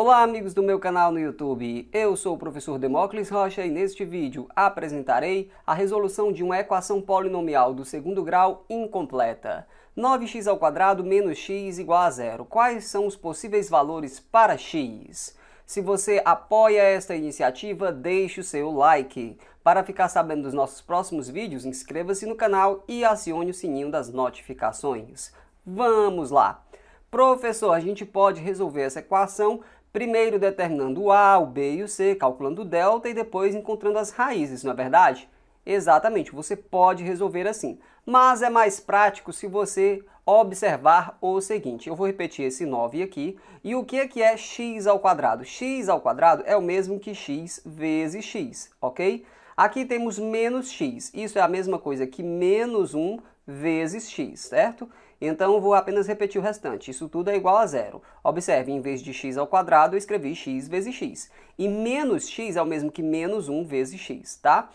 Olá amigos do meu canal no YouTube, eu sou o professor Demócles Rocha e neste vídeo apresentarei a resolução de uma equação polinomial do segundo grau incompleta. 9x² menos x igual a zero. Quais são os possíveis valores para x? Se você apoia esta iniciativa, deixe o seu like. Para ficar sabendo dos nossos próximos vídeos, inscreva-se no canal e acione o sininho das notificações. Vamos lá! Professor, a gente pode resolver essa equação Primeiro determinando o A, o B e o C, calculando o delta e depois encontrando as raízes, não é verdade? Exatamente, você pode resolver assim. Mas é mais prático se você observar o seguinte. Eu vou repetir esse 9 aqui. E o que é que é x ao quadrado? x ao quadrado é o mesmo que x vezes x, ok? Aqui temos menos x. Isso é a mesma coisa que menos 1 vezes x, certo? Então, vou apenas repetir o restante. Isso tudo é igual a zero. Observe, em vez de x ao quadrado, eu escrevi x vezes x. E menos x é o mesmo que menos 1 vezes x, tá?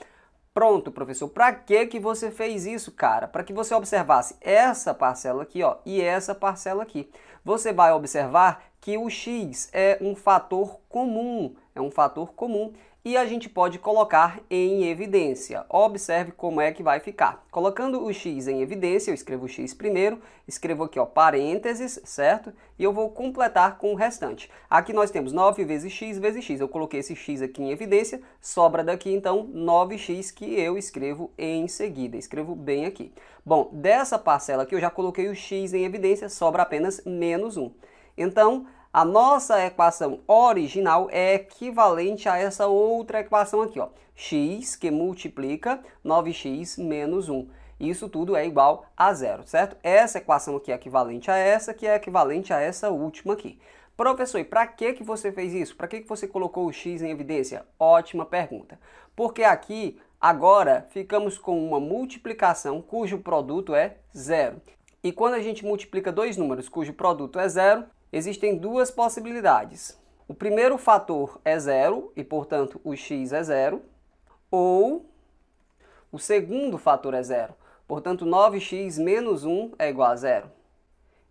Pronto, professor. Para que que você fez isso, cara? Para que você observasse essa parcela aqui, ó, e essa parcela aqui. Você vai observar que o x é um fator comum, é um fator comum e a gente pode colocar em evidência. Observe como é que vai ficar. Colocando o x em evidência, eu escrevo o x primeiro, escrevo aqui ó, parênteses, certo? E eu vou completar com o restante. Aqui nós temos 9 vezes x vezes x. Eu coloquei esse x aqui em evidência, sobra daqui então 9x que eu escrevo em seguida. Escrevo bem aqui. Bom, dessa parcela aqui eu já coloquei o x em evidência, sobra apenas menos 1. Então, a nossa equação original é equivalente a essa outra equação aqui, ó. x que multiplica 9x menos 1. Isso tudo é igual a zero, certo? Essa equação aqui é equivalente a essa, que é equivalente a essa última aqui. Professor, e para que, que você fez isso? Para que, que você colocou o x em evidência? Ótima pergunta. Porque aqui, agora, ficamos com uma multiplicação cujo produto é zero. E quando a gente multiplica dois números cujo produto é zero, Existem duas possibilidades. O primeiro fator é zero e, portanto, o x é zero, ou o segundo fator é zero, portanto, 9x menos 1 é igual a zero.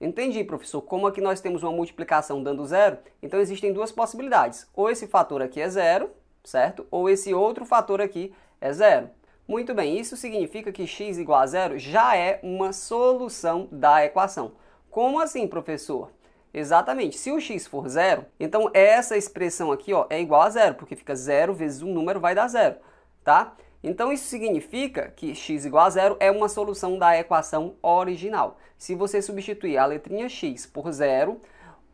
Entendi, professor. Como aqui é nós temos uma multiplicação dando zero, então existem duas possibilidades. Ou esse fator aqui é zero, certo? Ou esse outro fator aqui é zero. Muito bem, isso significa que x igual a zero já é uma solução da equação. Como assim, professor? Exatamente. Se o x for zero, então essa expressão aqui ó, é igual a zero, porque fica zero vezes um número vai dar zero, tá? Então isso significa que x igual a zero é uma solução da equação original. Se você substituir a letrinha x por zero,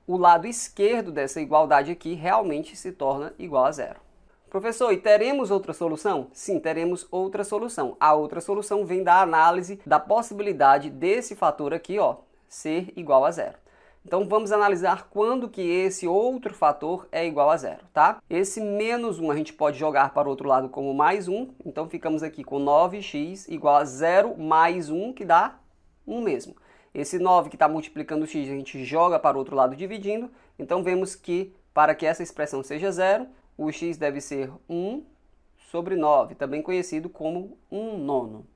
o lado esquerdo dessa igualdade aqui realmente se torna igual a zero. Professor, e teremos outra solução? Sim, teremos outra solução. A outra solução vem da análise da possibilidade desse fator aqui, ó, ser igual a zero. Então vamos analisar quando que esse outro fator é igual a zero, tá? Esse menos 1 a gente pode jogar para o outro lado como mais 1, então ficamos aqui com 9x igual a 0 mais 1, que dá 1 mesmo. Esse 9 que está multiplicando o x a gente joga para o outro lado dividindo, então vemos que para que essa expressão seja zero, o x deve ser 1 sobre 9, também conhecido como 1 nono.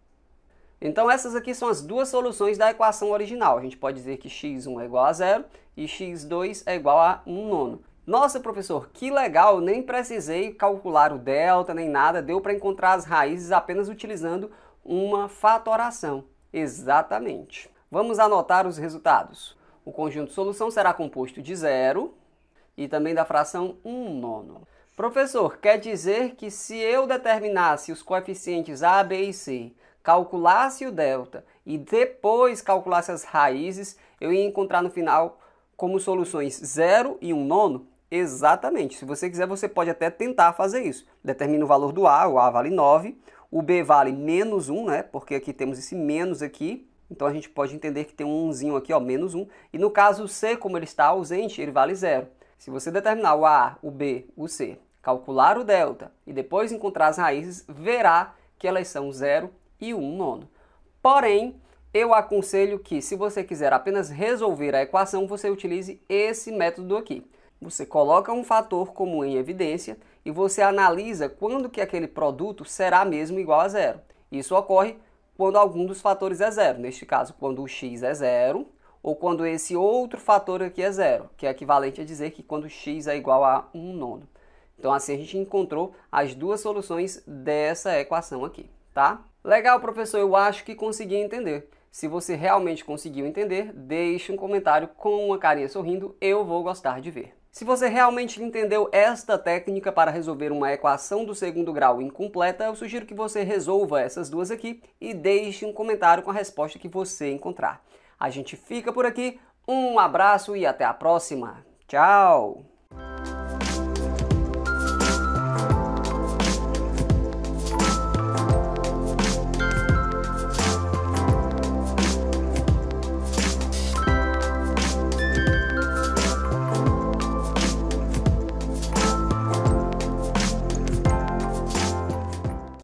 Então essas aqui são as duas soluções da equação original. A gente pode dizer que x1 é igual a zero e x2 é igual a 1 nono. Nossa, professor, que legal, nem precisei calcular o delta nem nada, deu para encontrar as raízes apenas utilizando uma fatoração. Exatamente. Vamos anotar os resultados. O conjunto de solução será composto de zero e também da fração 1 nono. Professor, quer dizer que se eu determinasse os coeficientes a, b e c calculasse o delta e depois calculasse as raízes, eu ia encontrar no final como soluções 0 e 1 um nono? Exatamente. Se você quiser, você pode até tentar fazer isso. Determina o valor do A, o A vale 9, o B vale menos 1, né? Porque aqui temos esse menos aqui, então a gente pode entender que tem um 1zinho aqui, ó, menos 1. E no caso o C, como ele está ausente, ele vale 0. Se você determinar o A, o B, o C, calcular o delta e depois encontrar as raízes, verá que elas são 0 e um nono. Porém, eu aconselho que se você quiser apenas resolver a equação, você utilize esse método aqui. Você coloca um fator comum em evidência e você analisa quando que aquele produto será mesmo igual a zero. Isso ocorre quando algum dos fatores é zero, neste caso quando o x é zero ou quando esse outro fator aqui é zero, que é equivalente a dizer que quando x é igual a 1 nono. Então assim a gente encontrou as duas soluções dessa equação aqui, tá? Legal, professor, eu acho que consegui entender. Se você realmente conseguiu entender, deixe um comentário com uma carinha sorrindo, eu vou gostar de ver. Se você realmente entendeu esta técnica para resolver uma equação do segundo grau incompleta, eu sugiro que você resolva essas duas aqui e deixe um comentário com a resposta que você encontrar. A gente fica por aqui, um abraço e até a próxima. Tchau!